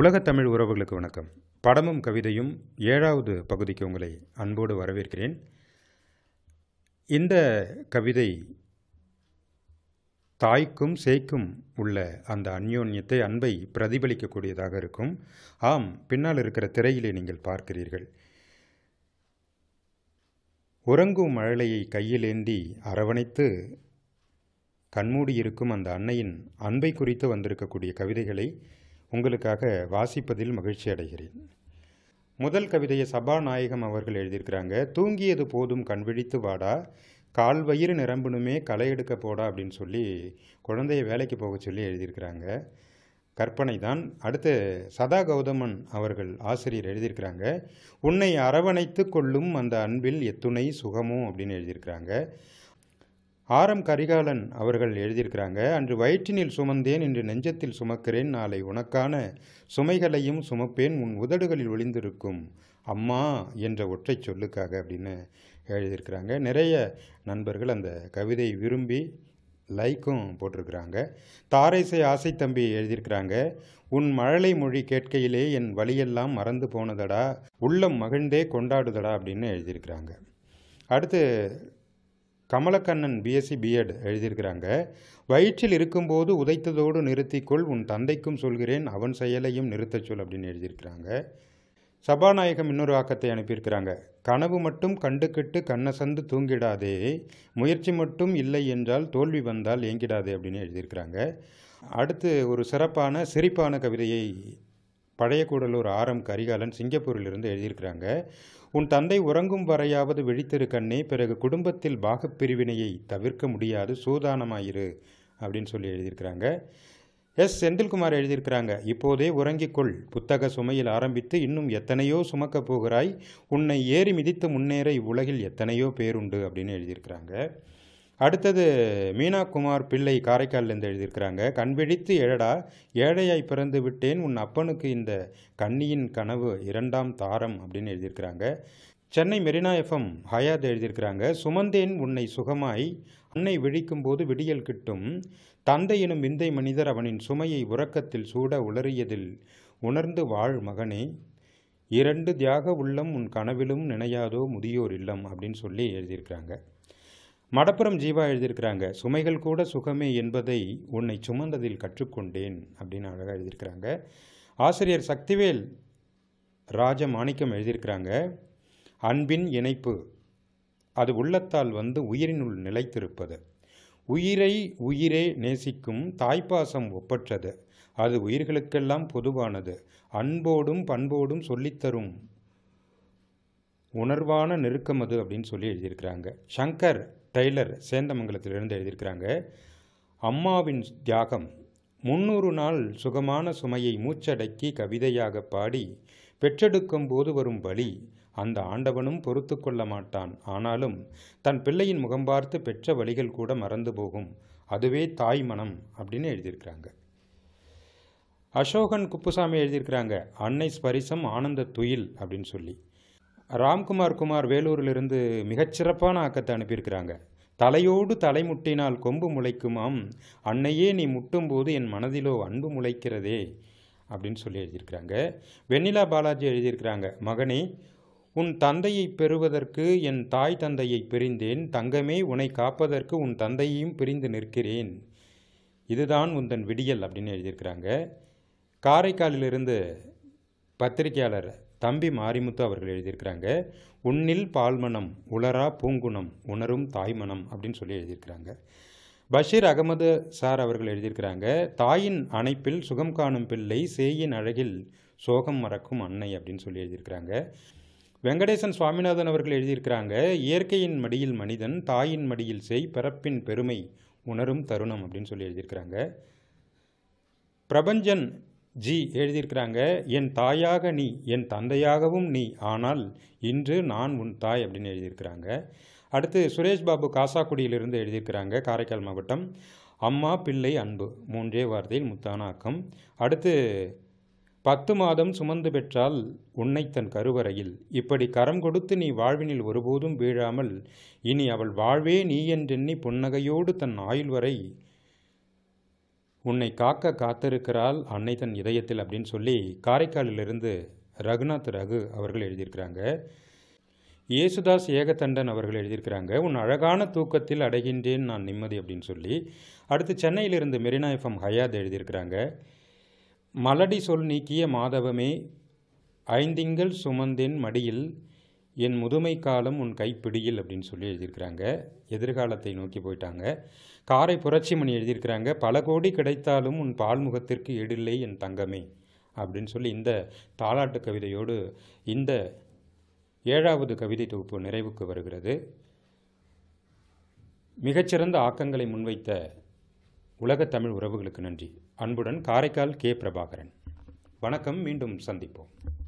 உலகத்தமிழ் உறவுகளுக்கு வணக்கம் படமும் கவிதையும் ஏழாவது பகுதிக்கு உங்களை அன்போடு வரவேற்கிறேன் இந்த கவிதை தாய்க்கும் சேய்க்கும் உள்ள அந்த அந்யோன்யத்தை அன்பை பிரதிபலிக்கக்கூடியதாக இருக்கும் ஆம் பின்னால் இருக்கிற திரையிலே நீங்கள் பார்க்கிறீர்கள் உறங்கும் மழலையை கையிலேந்தி அரவணைத்து கண்மூடியிருக்கும் அந்த அன்னையின் அன்பை குறித்து வந்திருக்கக்கூடிய கவிதைகளை உங்களுக்காக வாசிப்பதில் மகிழ்ச்சி அடைகிறேன் முதல் கவிதையை சபாநாயகம் அவர்கள் எழுதியிருக்கிறாங்க தூங்கியது போதும் கண்விழித்து வாடா கால் வயிறு நிரம்பணுமே களை எடுக்க போடா அப்படின்னு சொல்லி குழந்தைய வேலைக்கு போக சொல்லி எழுதியிருக்கிறாங்க கற்பனை தான் அடுத்து சதா கௌதமன் அவர்கள் ஆசிரியர் எழுதியிருக்கிறாங்க உன்னை அரவணைத்து கொள்ளும் அந்த அன்பில் எத்துணை சுகமும் அப்படின்னு எழுதியிருக்கிறாங்க ஆரம் கரிகாலன் அவர்கள் எழுதியிருக்கிறாங்க அன்று வயிற்றினில் சுமந்தேன் என்று நெஞ்சத்தில் சுமக்கிறேன் நாளை உனக்கான சுமைகளையும் சுமப்பேன் உன் உதடுகளில் ஒளிந்திருக்கும் அம்மா என்ற ஒற்றை சொல்லுக்காக அப்படின்னு எழுதியிருக்கிறாங்க நிறைய நண்பர்கள் அந்த கவிதை விரும்பி லைக்கும் போட்டிருக்கிறாங்க தாரைசை ஆசை தம்பி எழுதியிருக்கிறாங்க உன் மழலை மொழி கேட்கையிலே என் வழியெல்லாம் மறந்து போனதடா உள்ளம் மகிழ்ந்தே கொண்டாடுதடா அப்படின்னு எழுதியிருக்கிறாங்க அடுத்து கமலக்கண்ணன் பிஎஸ்சி பிஎட் எழுதியிருக்கிறாங்க வயிற்றில் இருக்கும்போது உதைத்ததோடு நிறுத்திக்கொள் உன் தந்தைக்கும் சொல்கிறேன் அவன் செயலையும் நிறுத்தச் சொல் அப்படின்னு எழுதியிருக்கிறாங்க சபாநாயகம் இன்னொரு ஆக்கத்தை அனுப்பியிருக்கிறாங்க கனவு மட்டும் கண்டுக்கிட்டு கண்ணசந்து தூங்கிடாதே முயற்சி மட்டும் இல்லை என்றால் தோல்வி வந்தால் ஏங்கிடாதே அப்படின்னு எழுதியிருக்கிறாங்க அடுத்து ஒரு சிறப்பான சிரிப்பான கவிதையை பழைய கூடலூர் ஆரம் கரிகாலன் சிங்கப்பூரிலிருந்து எழுதியிருக்கிறாங்க உன் தந்தை உறங்கும் வரையாவது விழித்திரு கண்ணே பிறகு குடும்பத்தில் பாகப்பிரிவினையை தவிர்க்க முடியாது சூதானமாயிரு அப்படின்னு சொல்லி எழுதியிருக்கிறாங்க எஸ் செந்தில்குமார் எழுதியிருக்கிறாங்க இப்போதே உறங்கிக்கொள் புத்தக சுமையில் ஆரம்பித்து இன்னும் எத்தனையோ சுமக்கப் போகிறாய் உன்னை ஏறி மிதித்து முன்னேற இவ்வுலகில் எத்தனையோ பேருண்டு அப்படின்னு எழுதியிருக்கிறாங்க அடுத்தது மீனாகுமார் பிள்ளை காரைக்காலிலேருந்து எழுதியிருக்கிறாங்க கண்பிடித்து எழடா ஏழையாய் பிறந்து விட்டேன் உன் அப்பனுக்கு இந்த கண்ணியின் கனவு இரண்டாம் தாரம் அப்படின்னு எழுதியிருக்கிறாங்க சென்னை மெரினா எஃப்எம் ஹயாத் எழுதியிருக்கிறாங்க சுமந்தேன் உன்னை சுகமாய் அன்னை விழிக்கும் போது விடியல் கிட்டும் தந்தை எனும் விந்தை மனிதர் அவனின் சுமையை உறக்கத்தில் சூட உளறியதில் உணர்ந்து வாழ் மகனே இரண்டு தியாக உள்ளம் உன் கனவிலும் நினையாதோ முதியோர் இல்லம் அப்படின்னு சொல்லி எழுதியிருக்கிறாங்க மடப்புறம் ஜீவா எழுதியிருக்கிறாங்க சுமைகள் கூட சுகமே என்பதை உன்னை சுமந்ததில் கற்றுக்கொண்டேன் அப்படின்னு அழகாக எழுதியிருக்கிறாங்க ஆசிரியர் சக்திவேல் ராஜ மாணிக்கம் எழுதியிருக்கிறாங்க அன்பின் இணைப்பு அது உள்ளத்தால் வந்து உயிரினுள் நிலைத்திருப்பது உயிரை உயிரே நேசிக்கும் தாய்ப்பாசம் ஒப்பற்றது அது உயிர்களுக்கெல்லாம் பொதுவானது அன்போடும் பண்போடும் சொல்லித்தரும் உணர்வான நெருக்கம் அது அப்படின்னு சொல்லி எழுதியிருக்கிறாங்க சங்கர் டெய்லர் சேந்தமங்கலத்திலிருந்து எழுதியிருக்கிறாங்க அம்மாவின் தியாகம் முன்னூறு நாள் சுகமான சுமையை மூச்சடக்கி கவிதையாக பாடி பெற்றெடுக்கும் போது வரும் வழி அந்த ஆண்டவனும் பொறுத்து கொள்ள மாட்டான் ஆனாலும் தன் பிள்ளையின் முகம் பார்த்து பெற்ற வழிகள் கூட மறந்து போகும் அதுவே தாய் மனம் அப்படின்னு எழுதியிருக்கிறாங்க அசோகன் குப்புசாமி எழுதியிருக்கிறாங்க அன்னை ஸ்பரிசம் ஆனந்த துயில் அப்படின்னு சொல்லி ராம்குமார் குமார் வேலூரிலிருந்து மிகச்சிறப்பான ஆக்கத்தை அனுப்பியிருக்கிறாங்க தலையோடு தலைமுட்டினால் கொம்பு முளைக்குமாம் அன்னையே நீ முட்டும்போது என் மனதிலோ அன்பு முளைக்கிறதே அப்படின்னு சொல்லி எழுதியிருக்கிறாங்க வெண்ணிலா பாலாஜி எழுதியிருக்கிறாங்க மகனே உன் தந்தையை பெறுவதற்கு என் தாய் தந்தையை பிரிந்தேன் தங்கமே உன்னை காப்பதற்கு உன் தந்தையையும் பிரிந்து நிற்கிறேன் இதுதான் உந்தன் விடியல் அப்படின்னு எழுதியிருக்கிறாங்க காரைக்காலிலிருந்து பத்திரிகையாளர் தம்பி மாரிமுத்து அவர்கள் எழுதியிருக்கிறாங்க உன்னில் பால்மனம் உளரா பூங்குணம் உணரும் தாய்மனம் அப்படின்னு சொல்லி எழுதியிருக்கிறாங்க பஷீர் அகமது சார் அவர்கள் எழுதியிருக்கிறாங்க தாயின் அணைப்பில் சுகம் காணும் பிள்ளை சேயின் அழகில் சோகம் மறக்கும் அன்னை அப்படின்னு சொல்லி எழுதியிருக்கிறாங்க வெங்கடேசன் சுவாமிநாதன் அவர்கள் எழுதியிருக்கிறாங்க இயற்கையின் மடியில் மனிதன் தாயின் மடியில் செய் பிறப்பின் பெருமை உணரும் தருணம் அப்படின்னு சொல்லி எழுதியிருக்கிறாங்க பிரபஞ்சன் ஜி எழுதியிருக்கிறாங்க என் தாயாக நீ என் தந்தையாகவும் நீ ஆனால் இன்று நான் உன் தாய் அப்படின்னு எழுதியிருக்கிறாங்க அடுத்து சுரேஷ் பாபு காசாக்குடியிலிருந்து எழுதியிருக்கிறாங்க காரைக்கால் மாவட்டம் அம்மா பிள்ளை அன்பு மூன்றே வார்த்தையில் முத்தானாக்கம் அடுத்து பத்து மாதம் சுமந்து பெற்றால் உன்னை தன் கருவறையில் இப்படி கரம் கொடுத்து நீ வாழ்வினில் ஒருபோதும் வீழாமல் இனி அவள் வாழ்வே நீ என்றெண்ணி புன்னகையோடு தன் ஆயுள் வரை உன்னை காக்க காத்திருக்கிறாள் அன்னை தன் இதயத்தில் அப்படின்னு சொல்லி காரைக்காலிலிருந்து ரகுநாத் ரகு அவர்கள் எழுதியிருக்கிறாங்க இயேசுதாஸ் ஏகதண்டன் அவர்கள் எழுதியிருக்கிறாங்க உன் அழகான தூக்கத்தில் அடைகின்றேன் நான் நிம்மதி அப்படின்னு சொல்லி அடுத்து சென்னையிலிருந்து மெரினா எஃப்எம் ஹயாத் எழுதியிருக்கிறாங்க மலடி சொல் நீக்கிய மாதவமே ஐந்திங்கள் சுமந்தேன் மடியில் என் முதுமை காலம் உன் கைப்பிடியில் அப்படின்னு சொல்லி எழுதியிருக்கிறாங்க எதிர்காலத்தை நோக்கி போயிட்டாங்க காரை புரட்சி மணி எழுதியிருக்கிறாங்க பல கோடி கிடைத்தாலும் உன் பால்முகத்திற்கு எடில்லை என் தங்கமே அப்படின்னு சொல்லி இந்த தாலாட்டு கவிதையோடு இந்த ஏழாவது கவிதை தொகுப்பு நிறைவுக்கு வருகிறது மிகச்சிறந்த ஆக்கங்களை முன்வைத்த உலகத் தமிழ் உறவுகளுக்கு நன்றி அன்புடன் காரைக்கால் கே பிரபாகரன் வணக்கம் மீண்டும் சந்திப்போம்